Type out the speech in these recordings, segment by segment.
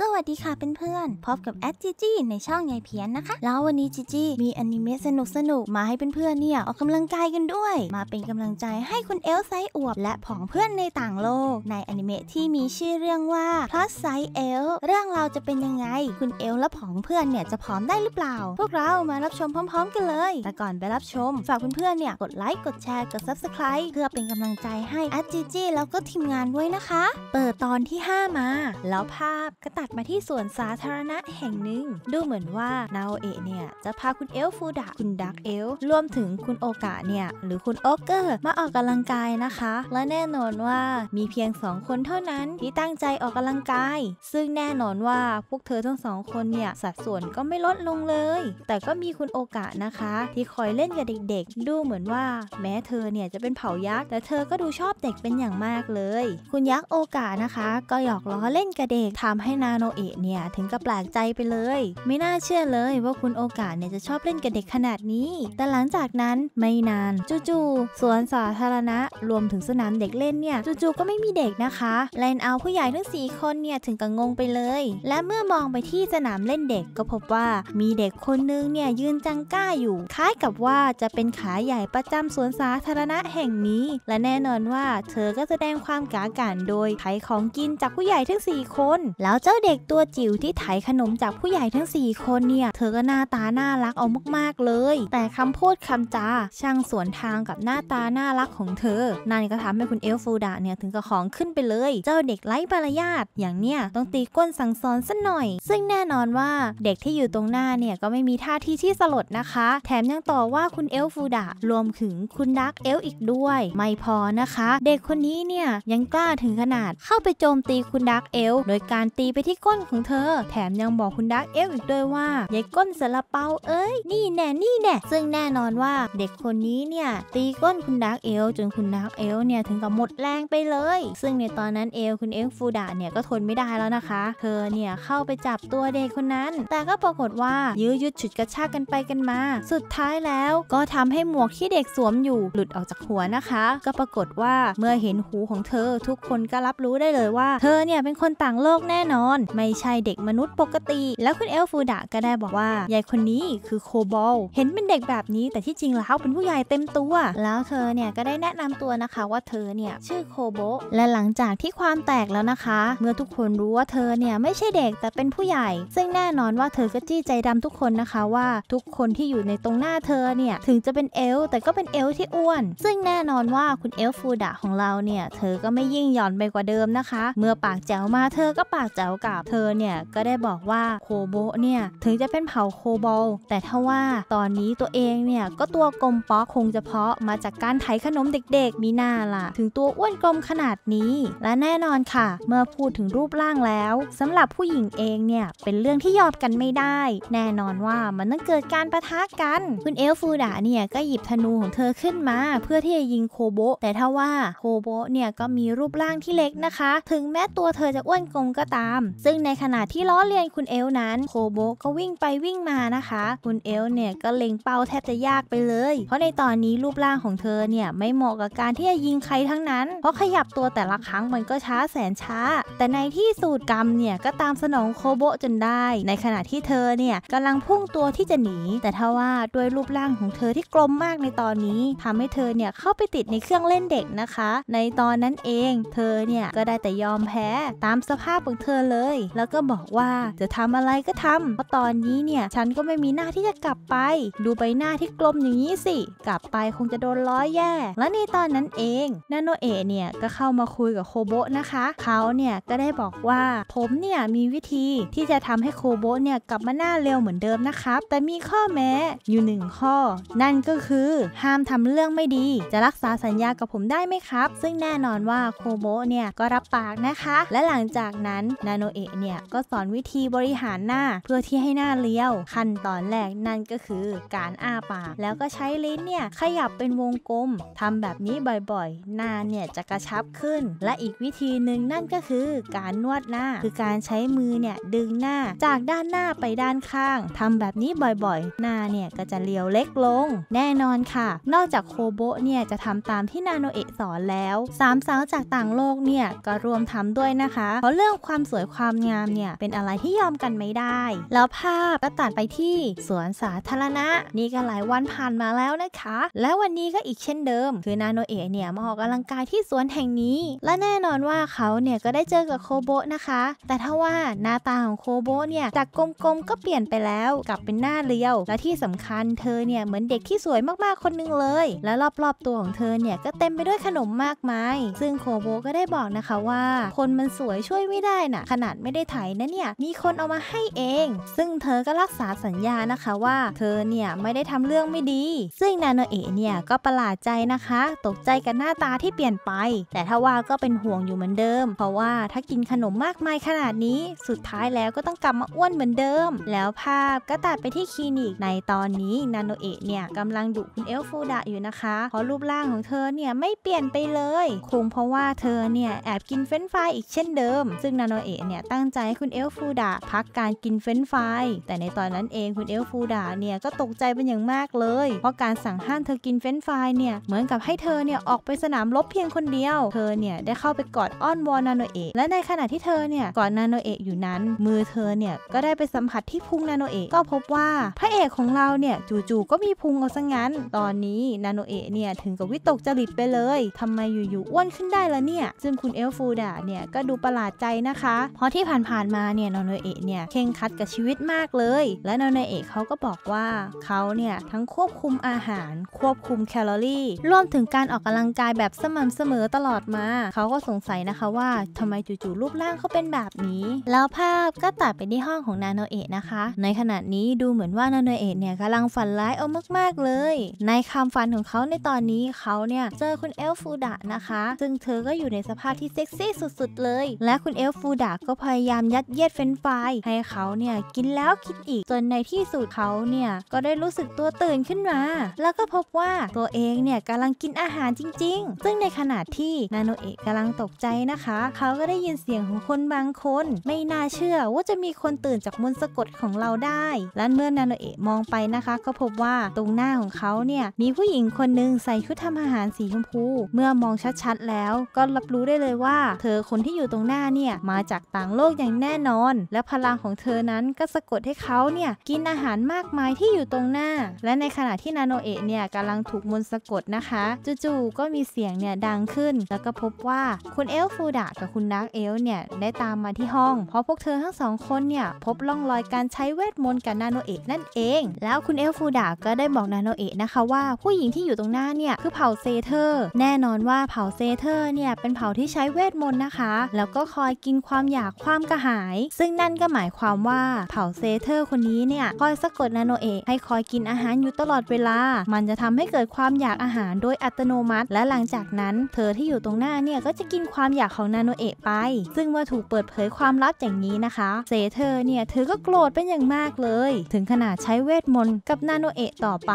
สวัสดีค่ะเพื่อนๆ พบกับแอดจีจี้ในช่องยายเพียนนะคะ แล้ววันนี้จีจี้มีอนิเมะสนุกสนุกมาให้เพื่อนๆ เนี่ยออกกำลังกายกันด้วย มาเป็นกำลังใจให้คุณเอลไซอวบและผองเพื่อนในต่างโลก ในอนิเมะที่มีชื่อเรื่องว่า plus size เอลเรื่องเราจะเป็นยังไง คุณเอลและผองเพื่อนเนี่ยจะผอมได้หรือเปล่า พวกเรามารับชมพร้อม ๆ กันเลย แต่ก่อนไปรับชมฝากเพื่อนๆ เนี่ย กดไลค์ กดแชร์ กดซับสไคร b e เพื่อเป็นกำลังใจให้แอดจีจี้แล้วก็ทีมงานด้วยนะคะ เปิดตอนที่ 5 มา แล้วภาพก็ตัดมาที่สวนสาธารณะแห่งหนึ่งดูเหมือนว่านาโอเอะเนี่ยจะพาคุณเอลฟูดะคุณดักเอลรวมถึงคุณโอกะเนี่ยหรือคุณโอเกอร์มาออกกำลังกายนะคะ และแน่นอนว่ามีเพียง2คนเท่านั้น ที่ตั้งใจออกกำลังกาย ซึ่งแน่นอนว่าพวกเธอทั้งสองคนเนี่ยสัดส่วนก็ไม่ลดลงเลย แต่ก็มีคุณโอกะนะคะ ที่คอยเล่นกับเด็ก ๆ ดูเหมือนว่าแม้เธอเนี่ยจะเป็นเผ่ายักษ์แต่เธอก็ดูชอบเด็กเป็นอย่างมากเลย คุณยักษ์โอกะนะคะ ก็หยอกล้อเล่นกับเด็กทำให้นาาโนเอะเนี่ยถึงกับแปลกใจไปเลย ไม่น่าเชื่อเลยว่าคุณโอกาสเนี่ยจะชอบเล่นกับเด็กขนาดนี้แต่หลังจากนั้นไม่นานจู่ๆสวนสาธารณะรวมถึงสนามเด็กเล่นเนี่ยจู่ๆก็ไม่มีเด็กนะคะเลนเอาผู้ใหญ่ทั้งส่คนเนี่ยถึงกับงงไปเลยและเมื่อมองไปที่สนามเล่นเด็ก ก็พบว่ามีเด็กคนนึงเนี่ยยืนจังก้าอยู่คล้ายกับว่าจะเป็นขาใหญ่ประจำสวนสาธารณะแห่งนี้ และแน่นอนว่าเธอก็แสดงความกากันโดยไถของกินจากผู้ใหญ่ทั้งสี่คน แล้วเจ้าเด็กตัวจิ๋วที่ไถขนมจากผู้ใหญ่ทั้ง 4 คนเนี่ยเธอก็หน้าตาน่ารักเอามากๆเลย แต่คำพูดคำจาช่างสวนทางกับหน้าตาน่ารักของเธอนั่นก็ทำให้คุณเอลฟูดาเนี่ยถึงกับของขึ้นไปเลย เจ้าเด็กไร้ปรยาทอย่างเนี้ยต้องตีก้นสั่งสอนสัหน่อย ซึ่งแน่นอนว่าเด็กที่อยู่ตรงหน้าเนี่ยก็ไม่มีท่าทีที่สลดนะคะ แถมยังต่อว่าคุณเอลฟูดารวมถึงคุณดักเอลอีกด้วยไม่พอนะคะ เด็กคนนี้เนี่ยยังกล้าถึงขนาดเข้าไปโจมตีคุณดักเอลโดยการตีไปที่ที่ก้นของเธอแถมยังบอกคุณดักเอฟอีกด้วยว่ายายก้นสละเปาเอ้ย นี่แน่นี่แน่ซึ่งแน่นอนว่า เด็กคนนี้เนี่ยตีก้นคุณดักเอลจนคุณดักเอลเนี่ยถึงกับหมดแรงไปเลยซึ่งในตอนนั้นเอลคุณเอลฟูดาเนี่ยก็ทนไม่ได้แล้วนะคะ เธอเนี่ยเข้าไปจับตัวเด็กคนนั้น แต่ก็ปรากฏว่ายื้อยุดฉุดกระชากกันไปกันมา สุดท้ายแล้วก็ทำให้หมวกที่เด็กสวมอยู่หลุดออกจากหัวนะคะ ก็ปรากฏว่าเมื่อเห็นหูของเธอทุกคนก็รับรู้ได้เลยว่า เธอเนี่ยเป็นคนต่างโลกแน่นอนไม่ใช่เด็กมนุษย์ปกติ แล้วคุณเอลฟูดะก็ได้บอกว่ายายคนนี้คือโคบอล เห็นเป็นเด็กแบบนี้ แต่ที่จริงแล้วเป็นผู้ใหญ่เต็มตัว แล้วเธอเนี่ยก็ได้แนะนำตัวนะคะว่าเธอเนี่ยชื่อโคโบ และหลังจากที่ความแตกแล้วนะคะ เมื่อทุกคนรู้ว่าเธอเนี่ยไม่ใช่เด็กแต่เป็นผู้ใหญ่ ซึ่งแน่นอนว่าเธอก็จี้ใจดำทุกคนนะคะว่าทุกคนที่อยู่ในตรงหน้าเธอเนี่ยถึงจะเป็นเอลแต่ก็เป็นเอลที่อ้วน ซึ่งแน่นอนว่าคุณเอลฟูดะของเราเนี่ยเธอก็ไม่ยิ่งหย่อนไปกว่าเดิมนะคะ เมื่อปากแจ๋วมาเธอก็ปากแจ๋วกลับกบเธอเนี่ยก็ได้บอกว่าโคโบเนี่ยถึงจะเป็นเผ่าโคโบลแต่ถ้าว่าตอนนี้ตัวเองเนี่ยก็ตัวกลมป๊อคงจะเพาะมาจากการไถขนมเด็กๆมีหน้าล่ะ ถึงตัวอ้วนกลมขนาดนี้ และแน่นอนค่ะ เมื่อพูดถึงรูปร่างแล้ว สำหรับผู้หญิงเองเนี่ยเป็นเรื่องที่ยอมกันไม่ได้ แน่นอนว่ามันต้องเกิดการประทะกัน คุณเอลฟูดาเนี่ยก็หยิบธนูของเธอขึ้นมาเพื่อที่จะยิงโคโบแต่ถ้าว่าโคโบเนี่ยก็มีรูปร่างที่เล็กนะคะถึงแม้ตัวเธอจะอ้วนกลมก็ตามซึ่งในขณะที่ล้อเลียนคุณเอลนั้นโคโบก็วิ่งไปวิ่งมานะคะคุณเอลเนี่ยก็เล็งเป้าแทบจะยากไปเลย เพราะในตอนนี้รูปร่างของเธอเนี่ยไม่เหมาะกับการที่จะยิงใครทั้งนั้น เพราะขยับตัวแต่ละครั้งมันก็ช้าแสนช้า แต่ในที่สุดกรรมเนี่ยก็ตามสนองโคโบจนได้ ในขณะที่เธอเนี่ยกำลังพุ่งตัวที่จะหนี แต่ทว่าด้วยรูปร่างของเธอที่กลมมากในตอนนี้ทำให้เธอเนี่ยเข้าไปติดในเครื่องเล่นเด็กนะคะ ในตอนนั้นเองเธอเนี่ยก็ได้แต่ยอมแพ้ตามสภาพของเธอเลยแล้วก็บอกว่าจะทำอะไรก็ทำเพราะตอนนี้เนี่ยฉันก็ไม่มีหน้าที่จะกลับไป ดูใบหน้าที่กลมอย่างนี้สิกลับไปคงจะโดนล้อแย่และในตอนนั้นเองนาโนเอะเนี่ยก็เข้ามาคุยกับโคโบะนะคะเขาเนี่ยก็ได้บอกว่าผมเนี่ยมีวิธีที่จะทำให้โคโบะเนี่ยกลับมาหน้าเร็วเหมือนเดิมนะครับแต่มีข้อแม้อยู่หนึ่งข้อ นั่นก็คือห้ามทำเรื่องไม่ดีจะรักษาสัญญากับผมได้ไหมครับ ซึ่งแน่นอนว่าโคโบะเนี่ยก็รับปากนะคะ และหลังจากนั้นนาโนเอะเนี่ยก็สอนวิธีบริหารหน้าเพื่อที่ให้หน้าเลี้ยว ขั้นตอนแรกนั่นก็คือการอ้าปาก แล้วก็ใช้ลิ้นเนี่ยขยับเป็นวงกลม ทำแบบนี้บ่อยๆหน้าเนี่ยจะกระชับขึ้น และอีกวิธีหนึ่งนั่นก็คือการนวดหน้า คือการใช้มือเนี่ย ดึงหน้าจากด้านหน้าไปด้านข้าง ทำแบบนี้บ่อยๆ หน้าเนี่ยก็จะเลี้ยวเล็กลง แน่นอนค่ะ นอกจากโคโบเนี่ยจะทำตามที่นาโนเอะสอนแล้วสามสาวจากต่างโลกเนี่ยก็รวมทำด้วยนะคะเพราะเรื่องความสวยความความงามเนี่ยเป็นอะไรที่ยอมกันไม่ได้ แล้วภาพก็ตัดไปที่สวนสาธารณะ นี่ก็หลายวันผ่านมาแล้วนะคะ และวันนี้ก็อีกเช่นเดิม คือนาโนเอะเนี่ยมาออกกำลังกายที่สวนแห่งนี้ และแน่นอนว่าเขาเนี่ยก็ได้เจอกับโคโบะนะคะ แต่ถ้าว่าหน้าตาของโคโบะเนี่ย จากกลมๆกก็เปลี่ยนไปแล้วกลับเป็นหน้าเรียว และที่สำคัญเธอเนี่ย เหมือนเด็กที่สวยมากๆคนนึงเลย และรอบๆตัวของเธอเนี่ยก็เต็มไปด้วยขนมมากมาย ซึ่งโคโบก็ได้บอกนะคะว่าคนมันสวยช่วยไม่ได้นะ่ะขณะัไม่ได้ไถนะเนี่ย มีคนเอามาให้เอง ซึ่งเธอก็รักษาสัญญานะคะว่าเธอเนี่ยไม่ได้ทำเรื่องไม่ดี ซึ่งนาโนเอะเนี่ยก็ประหลาดใจนะคะ ตกใจกับหน้าตาที่เปลี่ยนไป แต่ทว่าก็เป็นห่วงอยู่เหมือนเดิม เพราะว่าถ้ากินขนมมากมายขนาดนี้ สุดท้ายแล้วก็ต้องกลับมาอ้วนเหมือนเดิม แล้วภาพก็ตัดไปที่คลินิก ในตอนนี้นาโนเอะเนี่ยกำลังดุคุณเอลฟูดะอยู่นะคะ เพราะรูปร่างของเธอเนี่ยไม่เปลี่ยนไปเลย คงเพราะว่าเธอเนี่ยแอบกินเฟรนฟรายอีกเช่นเดิม ซึ่งนาโนเอะเนี่ยตั้งใจให้คุณเอลฟูดาพักการกินเฟรนฟรายแต่ในตอนนั้นเองคุณเอลฟูดาเนี่ยก็ตกใจเป็นอย่างมากเลย เพราะการสั่งห้ามเธอกินเฟรนฟรายเนี่ยเหมือนกับให้เธอเนี่ยออกไปสนามรบเพียงคนเดียว เธอเนี่ยได้เข้าไปกอดอ้อนวอนนาโนเอะและในขณะที่เธอเนี่ยกอดนาโนเอะอยู่นั้นมือเธอเนี่ยก็ได้ไปสัมผัสที่พุงนาโนเอะก็พบว่าพระเอกของเราเนี่ยจู่ๆก็มีพุงเอาซะงั้น ตอนนี้นาโนเอะเนี่ยถึงกับวิตกจริตไปเลยทำไมอยู่ๆอ้วนขึ้นได้ละเนี่ย ซึ่งคุณเอลฟูดาเนี่ยก็ดูประหลาดใจนะคะเพราะที่ผ่านๆมาเนี่ยนอนเอะเนี่ยเข่งคัดกับชีวิตมากเลยและนอนเอะเขาก็บอกว่าเขาเนี่ยทั้งควบคุมอาหาร ควบคุมแคลอรี่รวมถึงการออกกำลังกายแบบสม่ำเสมอตลอดมาเขาก็สงสัยนะคะว่าทำไมจู่ๆรูปร่างเขาเป็นแบบนี้ แล้วภาพก็ตัดไปที่ห้องของนาโนเอะนะคะในขณะนี้ดูเหมือนว่านาโนเอะเนี่ยกำลังฝันร้ายเอามากๆเลยในคำฝันของเขาในตอนนี้เขาเนี่ยเจอคุณเอลฟูดะนะคะซึ่งเธอก็อยู่ในสภาพที่เซ็กซี่สุดๆเลย และคุณเอลฟูดะก็พยายามยัดเยียดเฟนฟรายให้เขาเนี่ยกินแล้วคิดอีกจนในที่สุดเขาเนี่ยก็ได้รู้สึกตัวตื่นขึ้นมา แล้วก็พบว่าตัวเองเนี่ยกำลังกินอาหารจริง ๆ ซึ่งในขณะที่นาโนเอะกำลังตกใจนะคะเขาก็ได้ยินเสียงของคนบางคนไม่น่าเชื่อว่าจะมีคนตื่นจากมนต์สะกดของเราได้ และเมื่อนาโนเอะมองไปนะคะ ก็พบว่าตรงหน้าของเขาเนี่ยมีผู้หญิงคนหนึ่งใส่ชุดทำอาหารสีชมพูเมื่อมองชัดๆแล้ว ก็รับรู้ได้เลยว่าเธอคนที่อยู่ตรงหน้าเนี่ยมาจากต่างโลกอย่างแน่นอน และพลังของเธอนั้นก็สะกดให้เขาเนี่ยกินอาหารมากมายที่อยู่ตรงหน้า และในขณะที่นาโนเอะเนี่ยกำลังถูกมนต์สะกดนะคะจู่ๆก็มีเสียงเนี่ยดังขึ้นแล้วก็พบว่าคุณเอลฟูดะกับคุณนักเอลเนี่ยได้ตามมาที่ห้อง เพราะพวกเธอทั้งสองคนเนี่ยพบร่องรอยการใช้เวทมนต์กับนาโนเอะนั่นเอง แล้วคุณเอลฟูดะก็ได้บอกนาโนเอะนะคะว่าผู้หญิงที่อยู่ตรงหน้าเนี่ยคือเผ่าเซเธอร์แน่นอนว่าเผ่าเซเธอร์เนี่ยเป็นเผ่าที่ใช้เวทมนต์นะคะแล้วก็คอยกินความอยากความกระหาย ซึ่งนั่นก็หมายความว่าเผ่าเซเทอร์คนนี้เนี่ยคอยสะกดนาโนเอะให้คอยกินอาหารอยู่ตลอดเวลา มันจะทำให้เกิดความอยากอาหารโดยอัตโนมัติ และหลังจากนั้นเธอที่อยู่ตรงหน้าเนี่ยก็จะกินความอยากของนาโนเอะไปซึ่งเมื่อถูกเปิดเผยความลับอย่างนี้นะคะเซเทอร์เนี่ยเธอก็โกรธเป็นอย่างมากเลย ถึงขนาดใช้เวทมนต์กับนาโนเอะต่อไป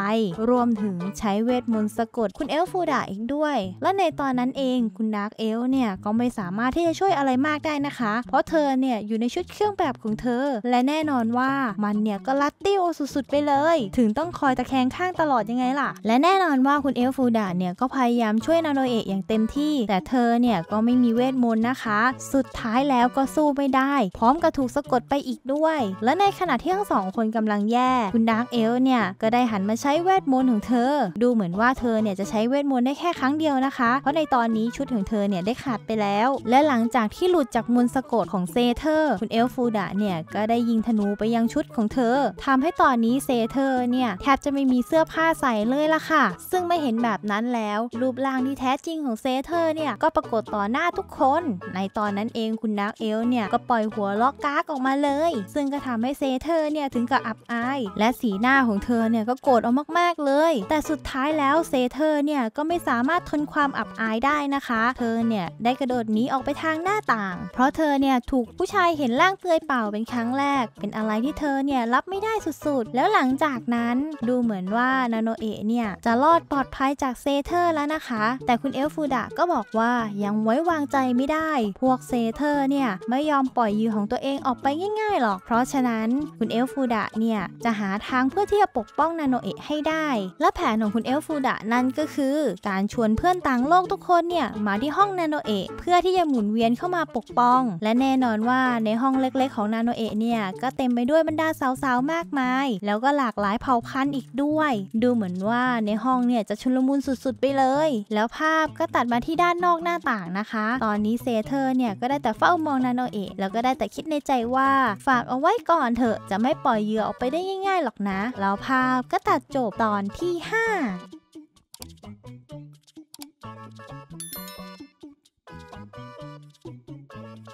รวมถึงใช้เวทมนต์สะกดคุณเอลฟูดาอีกด้วย และในตอนนั้นเองคุณดาร์กเอลเนี่ยก็ไม่สามารถที่จะช่วยอะไรมากได้นะคะ เพราะเธอเนี่ยอยู่ในชุดเครื่องแบบของเธอ และแน่นอนว่ามันเนี่ยก็ลัดติ้วสุดๆไปเลย ถึงต้องคอยตะแคงข้างตลอดยังไงล่ะและแน่นอนว่าคุณเอลฟูดาเนี่ยก็พยายามช่วยนาโนเอะอย่างเต็มที่ แต่เธอเนี่ยก็ไม่มีเวทมนต์นะคะ สุดท้ายแล้วก็สู้ไม่ได้ พร้อมกับถูกสะกดไปอีกด้วย และในขณะที่ทั้งสองคนกำลังแย่ คุณดาร์กเอลเนี่ยก็ได้หันมาใช้เวทมนต์ของเธอ ดูเหมือนว่าเธอเนี่ยจะใช้เวทมนต์ได้แค่ครั้งเดียวนะคะเพราะในตอนนี้ชุดของเธอเนี่ยได้ขาดไปแล้ว และหลังจากที่หลุดจากมนต์สะกดของของเซเธอร์คุณเอลฟูดะเนี่ย ก็ได้ยิงธนูไปยังชุดของเธอ ทำให้ตอนนี้เซเธอร์เนี่ย แทบจะไม่มีเสื้อผ้าใส่เลยล่ะค่ะ ซึ่งไม่เห็นแบบนั้นแล้วรูปร่างที่แท้จริงของเซเธอร์เนี่ย ก็ปรากฏต่อหน้าทุกคน ในตอนนั้นเองคุณนักเอลเนี่ย ก็ปล่อยหัวล็อกกากออกมาเลย ซึ่งก็ทำให้เซเธอร์เนี่ย ถึงกับอับอาย และสีหน้าของเธอเนี่ยก็โกรธออกมากๆเลย แต่สุดท้ายแล้วเซเธอร์เนี่ยก็ไม่สามารถทนความอับอายได้นะคะเธอเนี่ยได้กระโดดหนีออกไปทางหน้าต่าง เพราะเธอเนี่ยถูกผู้ชายเห็นร่างเปลือยเปล่าเป็นครั้งแรก เป็นอะไรที่เธอเนี่ยรับไม่ได้สุดๆ แล้วหลังจากนั้นดูเหมือนว่านาโนเอะเนี่ยจะรอดปลอดภัยจากเซเธอร์แล้วนะคะ แต่คุณเอลฟูดะก็บอกว่ายังไว้วางใจไม่ได้ พวกเซเธอร์เนี่ยไม่ยอมปล่อยยือของตัวเองออกไปง่ายๆหรอกเพราะฉะนั้นคุณเอลฟูดะเนี่ยจะหาทางเพื่อที่จะปกป้องนาโนเอะให้ได้ และแผนของคุณเอลฟูดะนั่นก็คือ การชวนเพื่อนต่างโลกทุกคนเนี่ยมาที่ห้องนาโนเอะเพื่อที่จะหมุนเวียนเข้ามาปกป้องและแนนนอนว่าในห้องเล็กๆของนาโนเอะเนี่ย ก็เต็มไปด้วยบรรดาสาวๆมากมาย แล้วก็หลากหลายเผ่าพันธุ์อีกด้วย ดูเหมือนว่าในห้องเนี่ย จะชุลมุนสุดๆไปเลย แล้วภาพก็ตัดมาที่ด้านนอกหน้าต่างนะคะ ตอนนี้เซเธอร์เนี่ย ก็ได้แต่เฝ้ามองนาโนเอะแล้วก็ได้แต่คิดในใจว่า ฝากเอาไว้ก่อนเถอะจะไม่ปล่อยเหยื่อออกไปได้ง่าย ๆหรอกนะ แล้วภาพก็ตัดจบตอนที่ 5